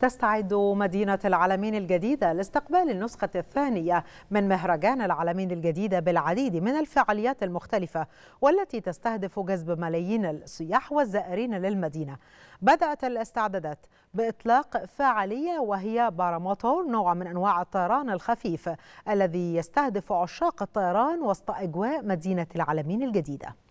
تستعد مدينة العالمين الجديدة لاستقبال النسخة الثانية من مهرجان العالمين الجديدة بالعديد من الفعاليات المختلفة والتي تستهدف جذب ملايين السياح والزائرين للمدينة بدأت الاستعدادات بإطلاق فعالية وهي باراموتور نوع من أنواع الطيران الخفيف الذي يستهدف عشاق الطيران وسط أجواء مدينة العالمين الجديدة